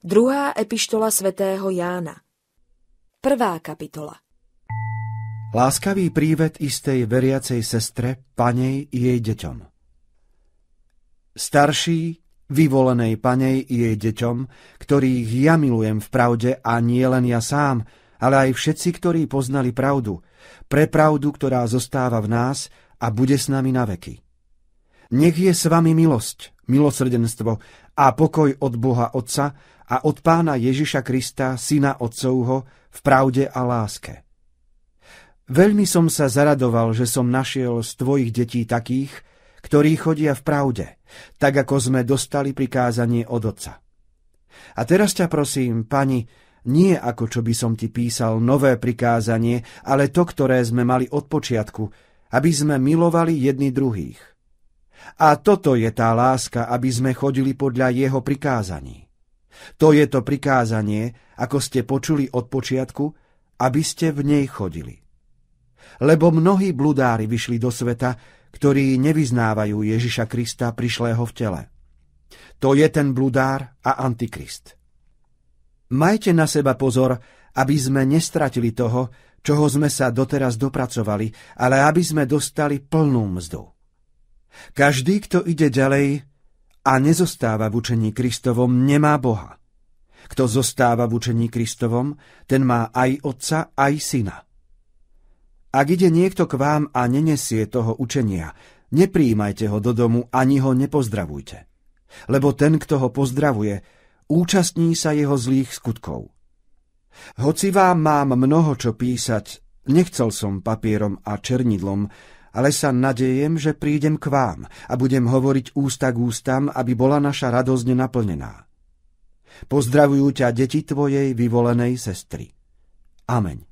Druhá epištola svätého Jána. Prvá kapitola. Láskavý prívet istej veriacej sestre, panej i jej deťom. Starší, vyvolenej panej i jej deťom, ktorých ja milujem v pravde a nie len ja sám, ale aj všetci, ktorí poznali pravdu, pre pravdu, ktorá zostáva v nás a bude s nami na veky. Nech je s vami milosť, milosrdenstvo a pokoj od Boha Otca a od pána Ježiša Krista, syna Otcovho, v pravde a láske. Veľmi som sa zaradoval, že som našiel z tvojich detí takých, ktorí chodia v pravde, tak ako sme dostali prikázanie od Otca. A teraz ťa prosím, pani, nie ako čo by som ti písal nové prikázanie, ale to, ktoré sme mali od počiatku, aby sme milovali jedni druhých. A toto je tá láska, aby sme chodili podľa jeho prikázaní. To je to prikázanie, ako ste počuli od počiatku, aby ste v nej chodili. Lebo mnohí bludári vyšli do sveta, ktorí nevyznávajú Ježiša Krista prišlého v tele. To je ten bludár a antikrist. Majte na seba pozor, aby sme nestratili toho, čoho sme sa doteraz dopracovali, ale aby sme dostali plnú mzdu. Každý, kto ide ďalej, a nezostáva v učení Kristovom, nemá Boha. Kto zostáva v učení Kristovom, ten má aj otca, aj syna. Ak ide niekto k vám a nenesie toho učenia, nepríjmajte ho do domu ani ho nepozdravujte. Lebo ten, kto ho pozdravuje, účastní sa jeho zlých skutkov. Hoci vám mám mnoho čo písať, nechcel som papierom a černidlom, ale sa nadejem, že prídem k vám a budem hovoriť ústa k ústam, aby bola naša radosť naplnená. Pozdravujú ťa deti tvojej vyvolenej sestry. Amen.